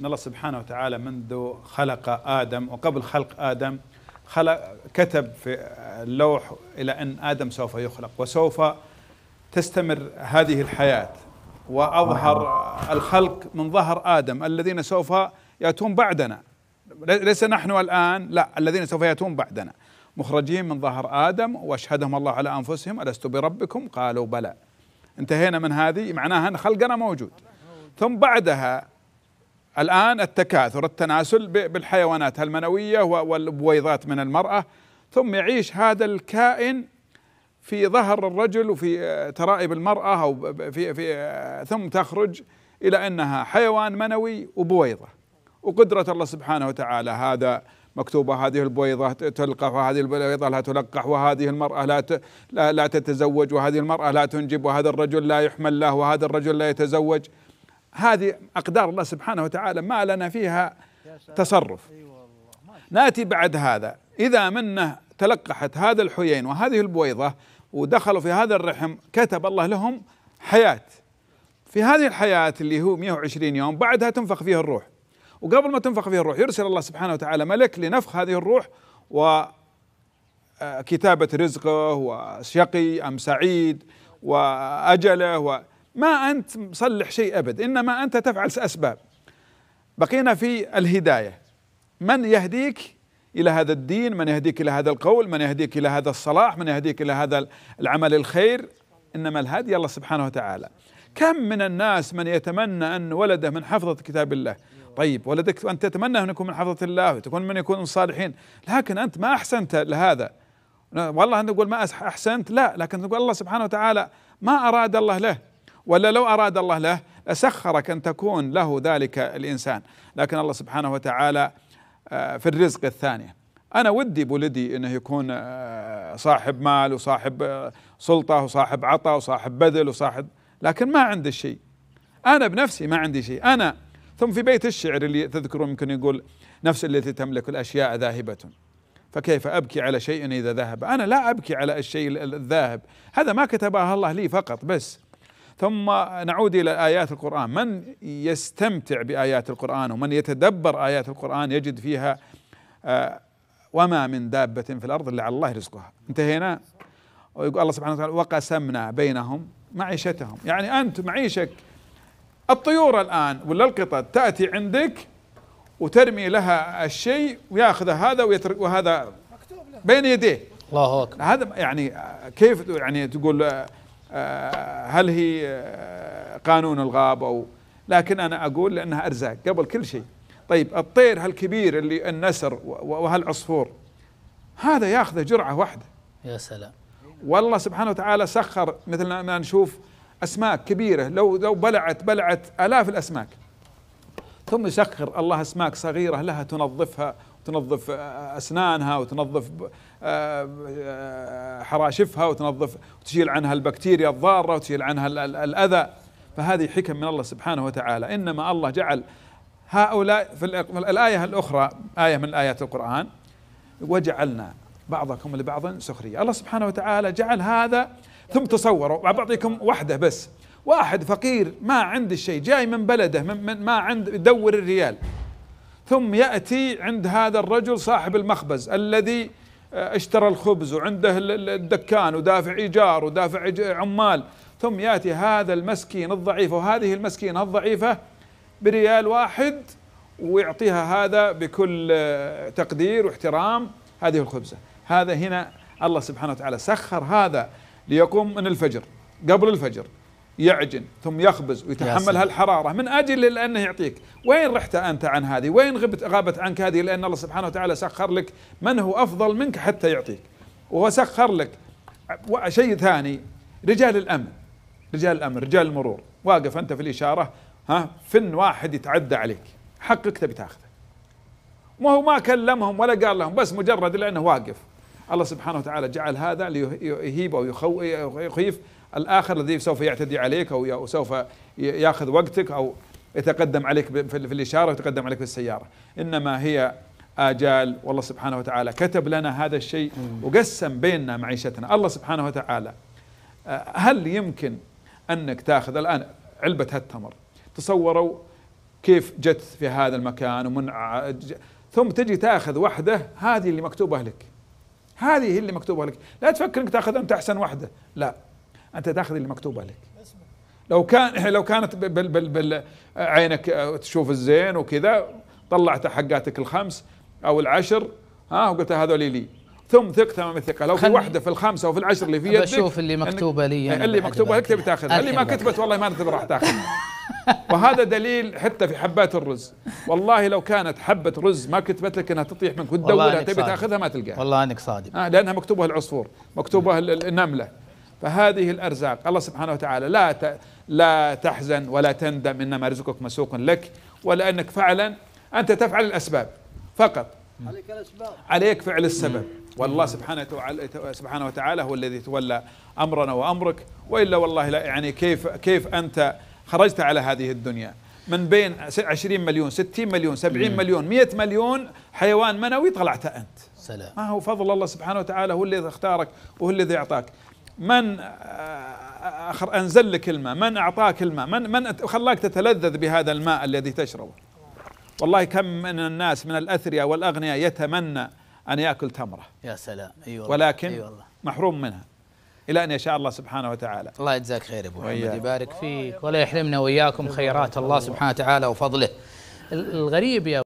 أن الله سبحانه وتعالى منذ خلق آدم وقبل خلق آدم خلق كتب في اللوح إلى أن آدم سوف يخلق وسوف تستمر هذه الحياة وأظهر الخلق من ظهر آدم الذين سوف يأتون بعدنا ليس نحن الآن لا الذين سوف يأتون بعدنا مخرجين من ظهر آدم وأشهدهم الله على أنفسهم ألست بربكم قالوا بلى انتهينا من هذه معناها أن خلقنا موجود ثم بعدها الآن التكاثر التناسل بالحيوانات المنوية والبويضات من المرأة ثم يعيش هذا الكائن في ظهر الرجل وفي آه، ترائب المرأة أو في في آه، ثم تخرج إلى أنها حيوان منوي وبويضة وقدرة الله سبحانه وتعالى هذا مكتوبة هذه البويضة تلقح وهذه البويضة لا تلقح وهذه المرأة لا لا تتزوج وهذه المرأة لا تنجب وهذا الرجل لا يحمل له وهذا الرجل لا يتزوج هذه أقدار الله سبحانه وتعالى ما لنا فيها تصرف ناتي بعد هذا إذا منه تلقحت هذا الحيين وهذه البويضة ودخلوا في هذا الرحم كتب الله لهم حياة في هذه الحياة اللي هو 120 يوم بعدها تنفخ فيها الروح وقبل ما تنفخ فيها الروح يرسل الله سبحانه وتعالى ملك لنفخ هذه الروح و آه، كتابة رزقه وشقي أم سعيد وأجله و ما أنت مصلح شيء أبد إنما أنت تفعل أسباب بقينا في الهداية من يهديك إلى هذا الدين من يهديك إلى هذا القول من يهديك إلى هذا الصلاح من يهديك إلى هذا العمل الخير إنما الهادي الله سبحانه وتعالى كم من الناس من يتمنى أن ولده من حفظة كتاب الله طيب ولدك أن تتمنى أن يكون من حفظة الله وتكون من يكون الصالحين لكن أنت ما أحسنت لهذا والله انت تقول ما أحسنت لا لكن تقول الله سبحانه وتعالى ما أراد الله له ولا لو أراد الله له لسخرك أن تكون له ذلك الإنسان لكن الله سبحانه وتعالى آه، في الرزق الثاني أنا ودي بولدي أنه يكون آه، صاحب مال وصاحب آه، سلطة وصاحب عطاء وصاحب بذل وصاحب لكن ما عندي شيء أنا بنفسي ما عندي شيء أنا ثم في بيت الشعر اللي تذكرون يمكن يقول نفس التي تملك الأشياء ذاهبة فكيف أبكي على شيء إذا ذهب أنا لا أبكي على الشيء الذاهب هذا ما كتبه الله لي فقط بس ثم نعود الى ايات القران من يستمتع بايات القران ومن يتدبر ايات القران يجد فيها آه، وما من دابه في الارض الا على الله رزقها انتهينا ويقول الله سبحانه وتعالى وقسمنا بينهم معيشتهم يعني انت معيشك الطيور الان ولا القطط تاتي عندك وترمي لها الشيء وياخذ هذا ويترك وهذا بين يديه الله اكبر هذا يعني كيف يعني تقول آه، آه، هل هي آه، قانون الغاب أو لكن أنا أقول لأنها أرزاق قبل كل شيء طيب الطير هالكبير اللي النسر وهالعصفور هذا ياخذه جرعة واحدة يا سلام والله سبحانه وتعالى سخر مثل ما نشوف أسماك كبيرة لو لو بلعت بلعت آلاف الأسماك ثم يسخر الله أسماك صغيرة لها تنظفها تنظف آه، اسنانها وتنظف آه، آه، حراشفها وتنظف وتشيل عنها البكتيريا الضاره وتشيل عنها الاذى فهذه حكم من الله سبحانه وتعالى انما الله جعل هؤلاء في الايه الاخرى ايه من ايات القران وجعلنا بعضكم لبعض سخريه الله سبحانه وتعالى جعل هذا ثم تصوروا بعطيكم واحده بس واحد فقير ما عنده شيء جاي من بلده من ما عند يدور الريال ثم يأتي عند هذا الرجل صاحب المخبز الذي آه، اشترى الخبز وعنده الدكان ودافع إيجار ودافع عمال ثم يأتي هذا المسكين الضعيف وهذه المسكينة الضعيفة بريال واحد ويعطيها هذا بكل آه، تقدير واحترام هذه الخبزة هذا هنا الله سبحانه وتعالى سخر هذا ليقوم من الفجر قبل الفجر يعجن ثم يخبز ويتحمل هالحرارة من أجل لأنه يعطيك وين رحت أنت عن هذه وين غبت غابت عنك هذه لأن الله سبحانه وتعالى سخر لك من هو أفضل منك حتى يعطيك وهو سخر لك شيء ثاني رجال الأمن رجال الأمن رجال المرور واقف أنت في الإشارة ها فن واحد يتعدى عليك حقك تبي تاخذه ما هو ما كلمهم ولا قال لهم بس مجرد لأنه واقف الله سبحانه وتعالى جعل هذا ليهيب أو يخيف الآخر الذي سوف يعتدي عليك أو سوف يأخذ وقتك أو يتقدم عليك في الإشارة ويتقدم عليك في السيارة إنما هي آجال والله سبحانه وتعالى كتب لنا هذا الشيء وقسم بيننا معيشتنا الله سبحانه وتعالى آه، هل يمكن أنك تأخذ الآن علبة هالتمر تصوروا كيف جت في هذا المكان ومن ثم تجي تاخذ واحده هذه اللي مكتوبه لك هذه هي اللي مكتوبه لك لا تفكر انك تاخذ انت احسن واحده لا انت داخل اللي مكتوبه لك لو كان لو كانت بال بال بال عينك آه، تشوف الزين وكذا طلعت حقاتك الخمس او العشر ها وقلت هذول لي ثم ثق تمام الثقه لو في واحده في الخمسه او في العشر اللي في يدك بشوف اللي مكتوبه لي اللي مكتوبه لك تبي تاخذها اللي ما كتبت والله ما تبي راح تاخذها وهذا دليل حتى في حبات الرز والله لو كانت حبة رز ما كتبت لك انها تطيح منك وتدورها تبي تاخذها ما تلقاها والله انك صادق آه لانها مكتوبه العصفور مكتوبه النمله فهذه الأرزاق الله سبحانه وتعالى لا لا تحزن ولا تندم إنما رزقك مسوق لك ولأنك فعلا أنت تفعل الأسباب فقط عليك الأسباب عليك فعل السبب والله سبحانه وتعالى سبحانه وتعالى هو الذي تولى أمرنا وأمرك وإلا والله لا يعني كيف كيف أنت خرجت على هذه الدنيا من بين 20 مليون 60 مليون 70 مليون 100 مليون حيوان منوي طلعت أنت سلام ما هو فضل الله سبحانه وتعالى هو الذي اختارك وهو الذي أعطاك من آه، أنزل لك الماء من أعطاك الماء من, من خلاك تتلذذ بهذا الماء الذي تشربه والله كم من الناس من الأثرياء والأغنياء يتمنى أن يأكل تمرة يا سلام أي أيوة والله. ولكن أي أيوة والله. محروم منها الى ان يشاء الله سبحانه وتعالى. الله يجزاك خير ابو محمد يبارك فيك ولا يحرمنا واياكم خيرات الله سبحانه وتعالى وفضله. الغريب يا